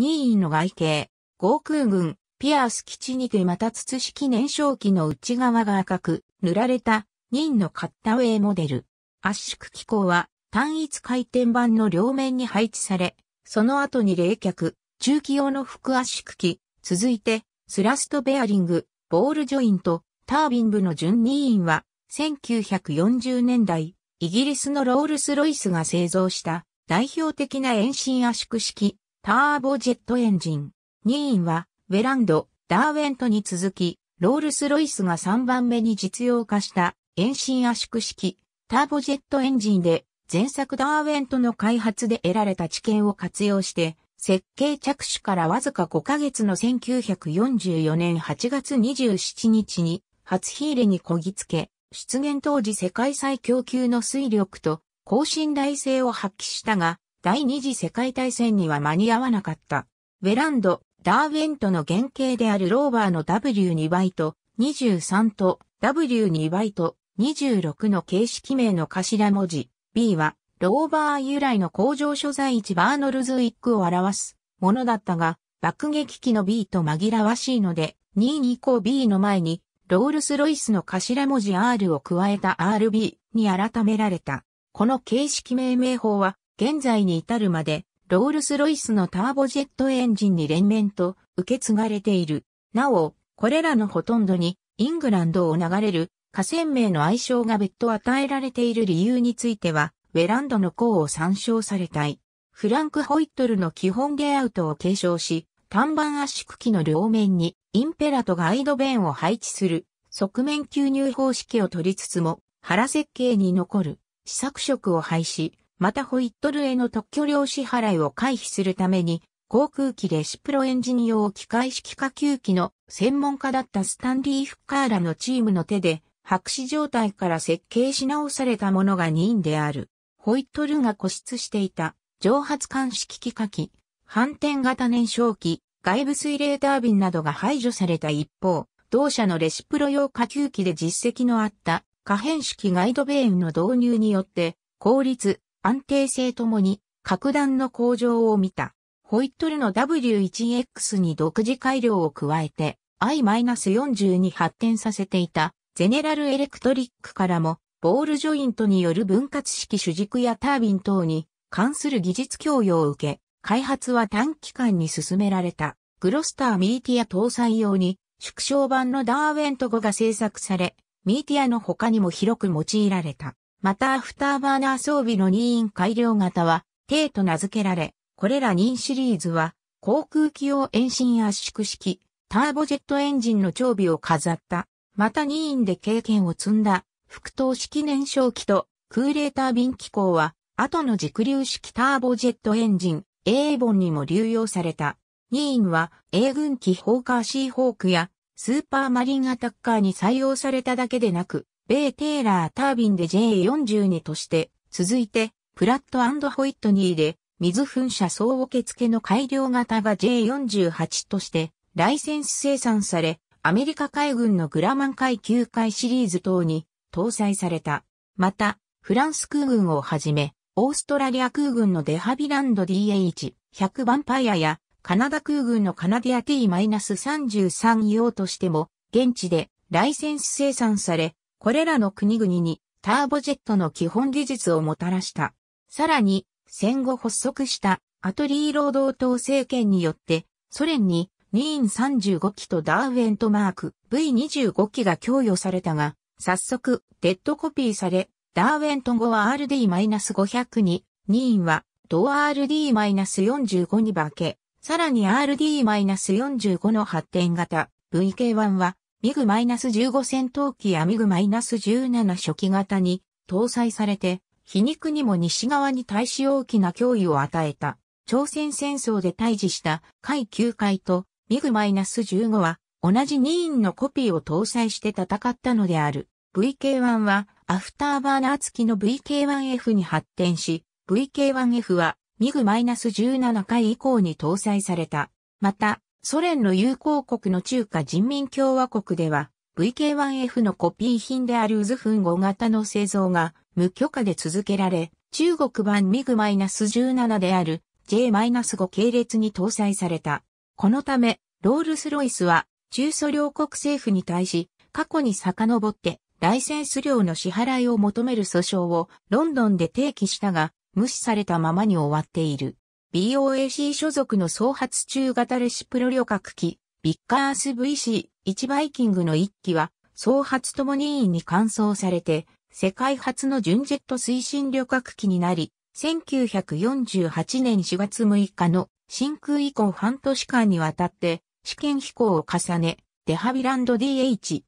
任意の外形、航空軍、ピアース基地にてまた筒式燃焼器の内側が赤く塗られた任のカッタウェイモデル。圧縮機構は単一回転板の両面に配置され、その後に冷却、中期用の副圧縮機、続いてスラストベアリング、ボールジョイント、タービン部の準2員は1940年代、イギリスのロールス・ロイスが製造した代表的な遠心圧縮式ターボジェットエンジン。2位は、ウェランド、ダーウェントに続き、ロールス・ロイスが3番目に実用化した遠心圧縮式ターボジェットエンジンで前作ダーウェントの開発で得られた知見を活用して設計着手からわずか5ヶ月の1944年8月27日に初火入れにこぎつけ出現当時世界最強級の水力と高信頼性を発揮したが第二次世界大戦には間に合わなかった。ウェランド、ダーウェントの原型であるローバーの W2 倍と23と W2 倍と26の形式名の頭文字 B はローバー由来の工場所在地バーノルズウィックを表すものだったが爆撃機の B と紛らわしいので22個。B の前にロールスロイスの頭文字 R を加えた RB に改められた。この形式命名法は現在に至るまで、ロールスロイスのターボジェットエンジンに連綿と受け継がれている。なお、これらのほとんどにイングランドを流れる河川名の愛称が別途与えられている理由については、ウェランドの項を参照されたい。フランク・ホイットルの基本レイアウトを継承し、単板圧縮機の両面にインペラとガイドベンを配置する側面吸入方式を取りつつも腹設計に残る試作色を廃止、またホイットルへの特許料支払いを回避するために、航空機レシプロエンジン用機械式下級機の専門家だったスタンリー・フッカーラのチームの手で、白紙状態から設計し直されたものが任である。ホイットルが固執していた蒸発管式機械機、反転型燃焼機、外部水冷タービンなどが排除された一方、同社のレシプロ用下級機で実績のあった可変式ガイドベーンの導入によって、効率、安定性ともに、格段の向上を見た。ホイットルの W1X に独自改良を加えて I-40 に発展させていたゼネラルエレクトリックからもボールジョイントによる分割式主軸やタービン等に関する技術供与を受け、開発は短期間に進められた。グロスターミーティア搭載用に縮小版のダーウェント語が製作され、ミーティアの他にも広く用いられた。またアフターバーナー装備の任意改良型は、T と名付けられ、これら任シリーズは、航空機用遠心圧縮式、ターボジェットエンジンの長備を飾った、また任意で経験を積んだ、副等式燃焼機とクーレーター便機構は、後の軸流式ターボジェットエンジン、A ボンにも流用された。任意は、A 軍機ホーカーシーホークや、スーパーマリンアタッカーに採用されただけでなく、米テーラータービンで J42 として、続いて、プラットホイットニーで、水噴射総受付の改良型が J48 として、ライセンス生産され、アメリカ海軍のグラマン海級海シリーズ等に搭載された。また、フランス空軍をはじめ、オーストラリア空軍のデハビランド DH100 バンパイアや、カナダ空軍のカナディア T-33 用としても、現地でライセンス生産され、これらの国々にターボジェットの基本技術をもたらした。さらに、戦後発足したアトリー労働党政権によって、ソ連にニーン35機とダーウェントマーク V25 機が供与されたが、早速デッドコピーされ、ダーウェント後は RD-500 に、ニーンは同 RD-45 に化け、さらに RD-45 の発展型 VK1 はミグ -15 戦闘機やミグ -17 初期型に搭載されて、皮肉にも西側に対し大きな脅威を与えた。朝鮮戦争で対峙した海9海とミグ -15 は同じ2員のコピーを搭載して戦ったのである。VK1 はアフターバーナー付きの VK1F に発展し、VK1F はミグ -17 回以降に搭載された。また、ソ連の友好国の中華人民共和国では、VK1F のコピー品であるウズフン5型の製造が無許可で続けられ、中国版ミグ -17 である J-5 系列に搭載された。このため、ロールスロイスは中ソ両国政府に対し、過去に遡ってライセンス料の支払いを求める訴訟をロンドンで提起したが、無視されたままに終わっている。BOAC 所属の総発中型レシプロ旅客機、ビッカース VC1 バイキングの1機は、総発ともに意に換装されて、世界初の純ジェット推進旅客機になり、1948年4月6日の真空以降半年間にわたって試験飛行を重ね、デハビランド DH106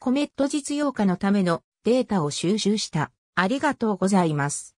コメット実用化のためのデータを収集した。ありがとうございます。